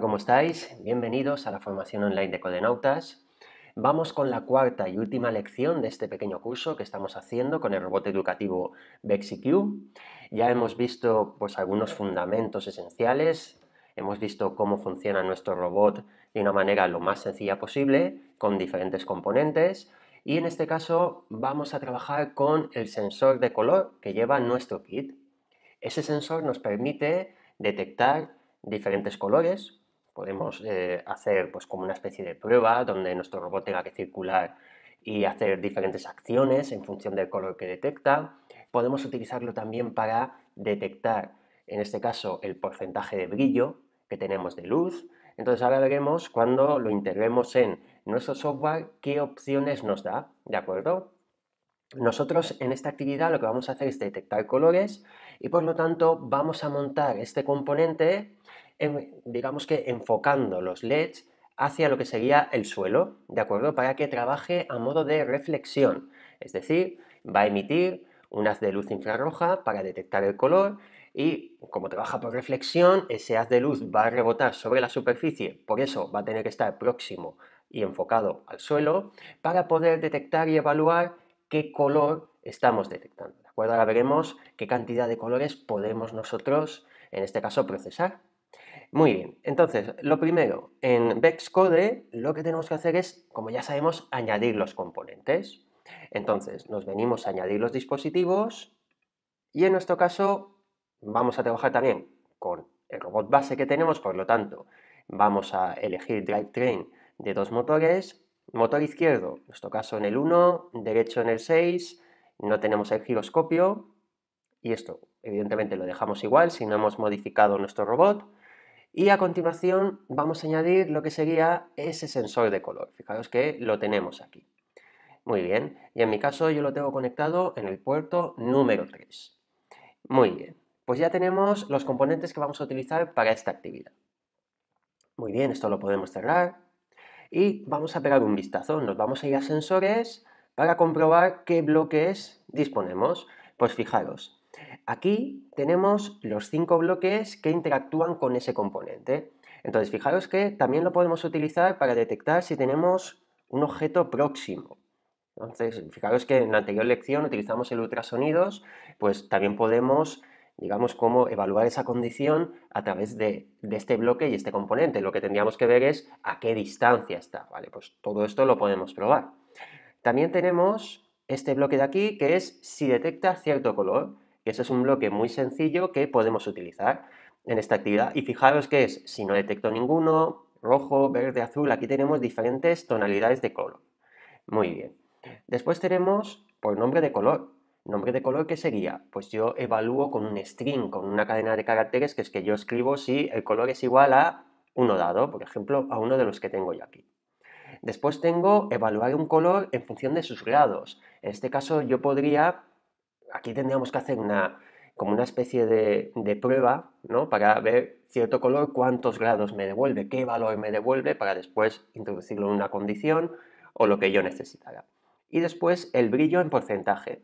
¿cómo estáis? Bienvenidos a la formación online de Codenautas. Vamos con la cuarta y última lección de este pequeño curso que estamos haciendo con el robot educativo VexiQ. Ya hemos visto pues, algunos fundamentos esenciales, hemos visto cómo funciona nuestro robot de una manera lo más sencilla posible, con diferentes componentes, y en este caso vamos a trabajar con el sensor de color que lleva nuestro kit. Ese sensor nos permite detectar diferentes colores Podemos eh, hacer pues como una especie de prueba donde nuestro robot tenga que circular y hacer diferentes acciones en función del color que detecta. Podemos utilizarlo también para detectar, en este caso, el porcentaje de brillo que tenemos de luz. Entonces ahora veremos cuando lo integremos en nuestro software qué opciones nos da, ¿de acuerdo? Nosotros en esta actividad lo que vamos a hacer es detectar colores y por lo tanto vamos a montar este componente digamos que enfocando los LEDs hacia lo que sería el suelo, ¿de acuerdo? Para que trabaje a modo de reflexión, es decir, va a emitir un haz de luz infrarroja para detectar el color y como trabaja por reflexión, ese haz de luz va a rebotar sobre la superficie, por eso va a tener que estar próximo y enfocado al suelo para poder detectar y evaluar qué color estamos detectando. ¿De acuerdo? Ahora veremos qué cantidad de colores podemos nosotros, en este caso, procesar. Muy bien, entonces, lo primero, en VexCode lo que tenemos que hacer es, como ya sabemos, añadir los componentes. Entonces, nos venimos a añadir los dispositivos y en nuestro caso vamos a trabajar también con el robot base que tenemos, por lo tanto, vamos a elegir drivetrain de dos motores, motor izquierdo, en nuestro caso en el 1, derecho en el 6, no tenemos el giroscopio y esto evidentemente lo dejamos igual si no hemos modificado nuestro robot y a continuación vamos a añadir lo que sería ese sensor de color. Fijaros que lo tenemos aquí. Muy bien, y en mi caso yo lo tengo conectado en el puerto número 3. Muy bien, pues ya tenemos los componentes que vamos a utilizar para esta actividad. Muy bien, esto lo podemos cerrar. Y vamos a pegar un vistazo, nos vamos a ir a sensores para comprobar qué bloques disponemos. Pues fijaros, Aquí tenemos los cinco bloques que interactúan con ese componente. Entonces, fijaros que también lo podemos utilizar para detectar si tenemos un objeto próximo. Entonces, fijaros que en la anterior lección utilizamos el ultrasonidos, pues también podemos, digamos, cómo evaluar esa condición a través de, de, este bloque y este componente. Lo que tendríamos que ver es a qué distancia está, ¿vale? Pues todo esto lo podemos probar. También tenemos este bloque de aquí, que es si detecta cierto color ese es un bloque muy sencillo que podemos utilizar en esta actividad. Y fijaros que es, si no detecto ninguno, rojo, verde, azul, aquí tenemos diferentes tonalidades de color. Muy bien. Después tenemos por pues, nombre de color. ¿Nombre de color qué sería? Pues yo evalúo con un string, con una cadena de caracteres que es que yo escribo si el color es igual a uno dado, por ejemplo, a uno de los que tengo yo aquí. Después tengo evaluar un color en función de sus grados. En este caso yo podría aquí tendríamos que hacer una, como una especie de, prueba, ¿no? Para ver cierto color cuántos grados me devuelve, qué valor me devuelve, para después introducirlo en una condición o lo que yo necesitara. Y después el brillo en porcentaje.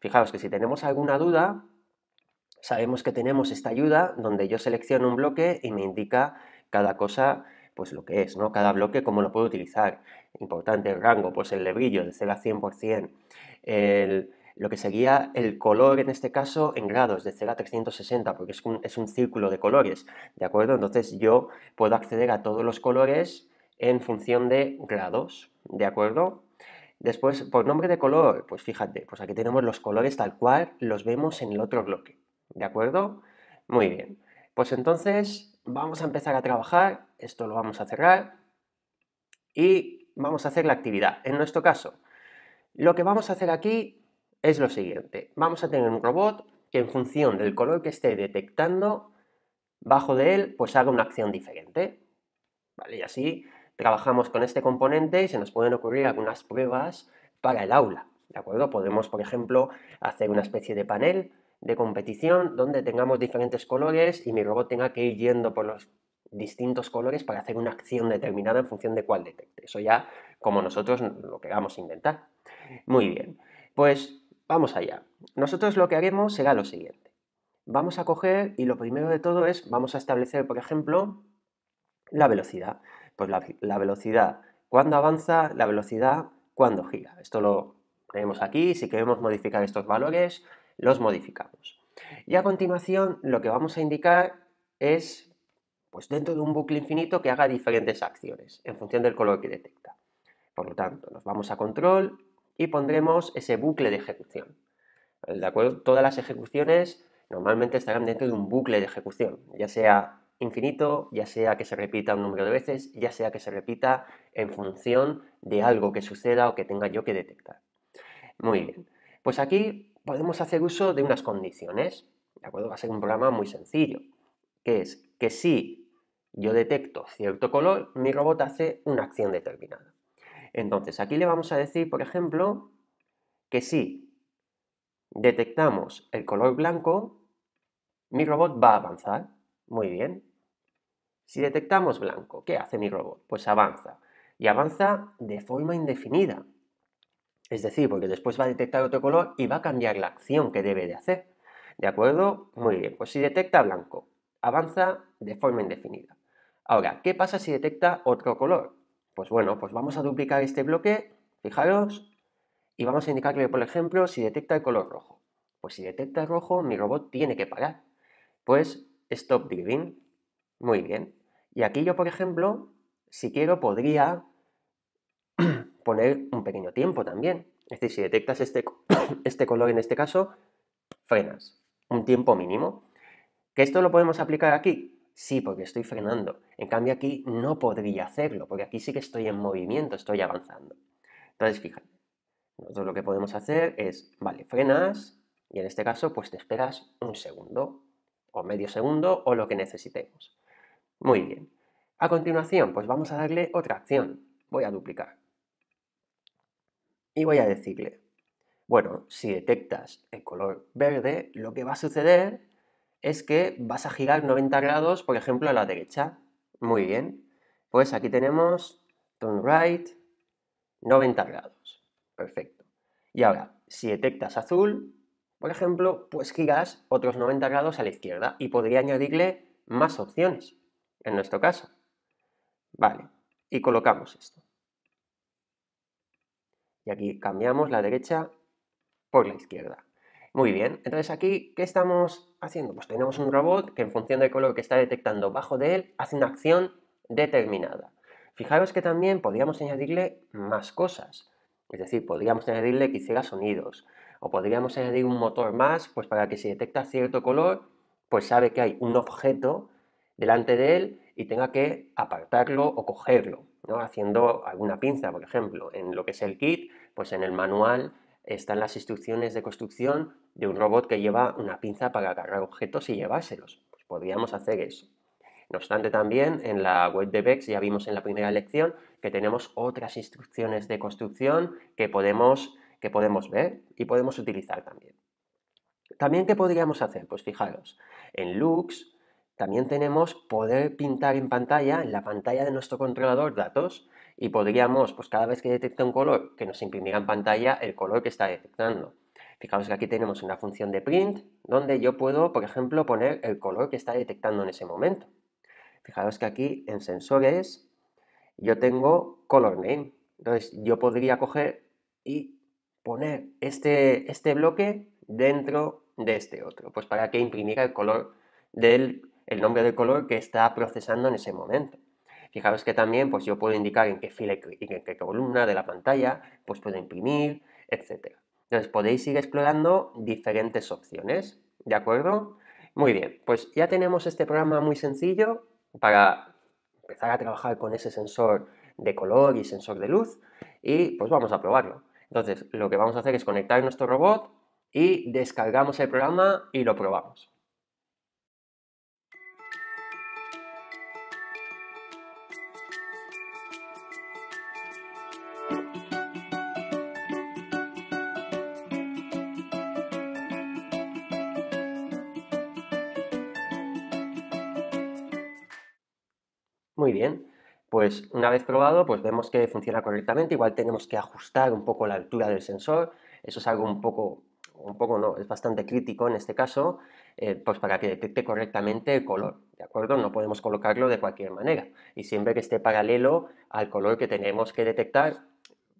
Fijaos que si tenemos alguna duda, sabemos que tenemos esta ayuda donde yo selecciono un bloque y me indica cada cosa pues lo que es, ¿no? Cada bloque, cómo lo puedo utilizar. Importante el rango, pues el de brillo de 0 a 100%, el, lo que sería el color en este caso en grados de 0 a 360 porque es un, es un círculo de colores, ¿de acuerdo? Entonces yo puedo acceder a todos los colores en función de grados, ¿de acuerdo? Después, por nombre de color, pues fíjate, pues aquí tenemos los colores tal cual los vemos en el otro bloque, ¿de acuerdo? Muy bien, pues entonces vamos a empezar a trabajar, esto lo vamos a cerrar y vamos a hacer la actividad. En nuestro caso, lo que vamos a hacer aquí es lo siguiente. Vamos a tener un robot que en función del color que esté detectando, bajo de él, pues haga una acción diferente. ¿Vale? Y así trabajamos con este componente y se nos pueden ocurrir algunas pruebas para el aula. ¿De acuerdo? Podemos, por ejemplo, hacer una especie de panel de competición donde tengamos diferentes colores y mi robot tenga que ir yendo por los distintos colores para hacer una acción determinada en función de cuál detecte. Eso ya como nosotros lo queramos inventar. Muy bien, pues Vamos allá. Nosotros lo que haremos será lo siguiente. Vamos a coger y lo primero de todo es, vamos a establecer, por ejemplo, la velocidad. Pues la, velocidad cuando avanza, la velocidad cuando gira. Esto lo tenemos aquí. Si queremos modificar estos valores, los modificamos. Y a continuación lo que vamos a indicar es, pues dentro de un bucle infinito que haga diferentes acciones en función del color que detecta. Por lo tanto, nos vamos a control y pondremos ese bucle de ejecución. ¿De acuerdo? Todas las ejecuciones normalmente estarán dentro de un bucle de ejecución, ya sea infinito, ya sea que se repita un número de veces, ya sea que se repita en función de algo que suceda o que tenga yo que detectar. Muy bien, pues aquí podemos hacer uso de unas condiciones, ¿de acuerdo? Va a ser un programa muy sencillo, que es que si yo detecto cierto color, mi robot hace una acción determinada. Entonces, aquí le vamos a decir, por ejemplo, que si detectamos el color blanco, mi robot va a avanzar. Muy bien. Si detectamos blanco, ¿qué hace mi robot? Pues avanza. Y avanza de forma indefinida. Es decir, porque después va a detectar otro color y va a cambiar la acción que debe de hacer. ¿De acuerdo? Muy bien. Pues si detecta blanco, avanza de forma indefinida. Ahora, ¿qué pasa si detecta otro color? Pues bueno, pues vamos a duplicar este bloque, fijaros, y vamos a indicarle, por ejemplo, si detecta el color rojo. Pues si detecta el rojo, mi robot tiene que parar. Pues stop driving. Muy bien. Y aquí yo, por ejemplo, si quiero, podría poner un pequeño tiempo también. Es decir, si detectas este, este color en este caso, frenas. Un tiempo mínimo. Que esto lo podemos aplicar aquí Sí, porque estoy frenando. En cambio aquí no podría hacerlo, porque aquí sí que estoy en movimiento, estoy avanzando. Entonces, fíjate, nosotros lo que podemos hacer es, vale, frenas y en este caso pues te esperas un segundo o medio segundo o lo que necesitemos. Muy bien. A continuación, pues vamos a darle otra acción. Voy a duplicar. Y voy a decirle, bueno, si detectas el color verde, lo que va a suceder es que vas a girar 90 grados, por ejemplo, a la derecha. Muy bien. Pues aquí tenemos turn right, 90 grados. Perfecto. Y ahora, si detectas azul, por ejemplo, pues giras otros 90 grados a la izquierda y podría añadirle más opciones, en nuestro caso. Vale, y colocamos esto. Y aquí cambiamos la derecha por la izquierda. Muy bien, entonces aquí, ¿qué estamos haciendo? Pues tenemos un robot que en función del color que está detectando bajo de él, hace una acción determinada. Fijaros que también podríamos añadirle más cosas. Es decir, podríamos añadirle que hiciera sonidos. O podríamos añadir un motor más, pues para que si detecta cierto color, pues sabe que hay un objeto delante de él y tenga que apartarlo o cogerlo, ¿no? Haciendo alguna pinza, por ejemplo. En lo que es el kit, pues en el manual están las instrucciones de construcción de un robot que lleva una pinza para agarrar objetos y llevárselos. Pues podríamos hacer eso. No obstante, también en la web de Bex ya vimos en la primera lección que tenemos otras instrucciones de construcción que podemos, que podemos ver y podemos utilizar también. También, ¿qué podríamos hacer? Pues fijaros, en Lux también tenemos poder pintar en pantalla, en la pantalla de nuestro controlador, datos y podríamos, pues cada vez que detecta un color, que nos imprimirá en pantalla el color que está detectando. Fijaos que aquí tenemos una función de print donde yo puedo, por ejemplo, poner el color que está detectando en ese momento. Fijaos que aquí en sensores yo tengo color name. Entonces yo podría coger y poner este, este bloque dentro de este otro, pues para que imprimiera el color del el nombre del color que está procesando en ese momento. Fijaros que también pues yo puedo indicar en qué fila y en qué columna de la pantalla, pues puedo imprimir, etc. Entonces podéis ir explorando diferentes opciones, ¿de acuerdo? Muy bien, pues ya tenemos este programa muy sencillo para empezar a trabajar con ese sensor de color y sensor de luz y pues vamos a probarlo. Entonces lo que vamos a hacer es conectar nuestro robot y descargamos el programa y lo probamos. Muy bien, pues una vez probado, pues vemos que funciona correctamente. Igual tenemos que ajustar un poco la altura del sensor. Eso es algo un poco, un poco no, es bastante crítico en este caso, eh, pues para que detecte correctamente el color, ¿de acuerdo? No podemos colocarlo de cualquier manera. Y siempre que esté paralelo al color que tenemos que detectar,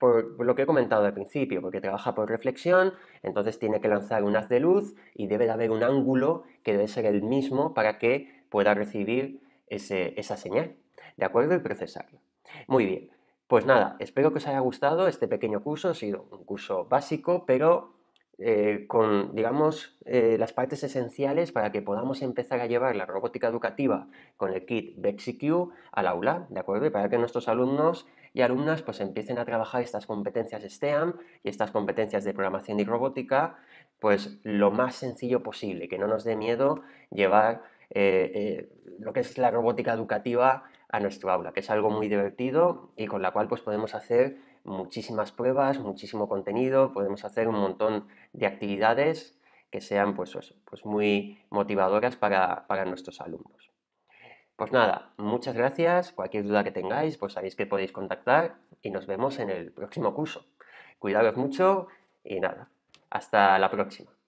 por lo que he comentado al principio, porque trabaja por reflexión, entonces tiene que lanzar un haz de luz y debe de haber un ángulo que debe ser el mismo para que pueda recibir esa señal, ¿de acuerdo? Y procesarla. Muy bien, pues nada, espero que os haya gustado este pequeño curso, ha sido un curso básico, pero eh, con, digamos, eh, las partes esenciales para que podamos empezar a llevar la robótica educativa con el kit BexIQ al aula, ¿de acuerdo? Y para que nuestros alumnos y alumnas pues empiecen a trabajar estas competencias STEAM y estas competencias de programación y robótica pues lo más sencillo posible, que no nos dé miedo llevar eh, eh, lo que es la robótica educativa a nuestro aula, que es algo muy divertido y con la cual pues podemos hacer muchísimas pruebas, muchísimo contenido, podemos hacer un montón de actividades que sean pues, pues, pues muy motivadoras para nuestros alumnos. Pues nada, muchas gracias. Cualquier duda que tengáis, pues sabéis que podéis contactar y nos vemos en el próximo curso. Cuidaros mucho y nada, hasta la próxima.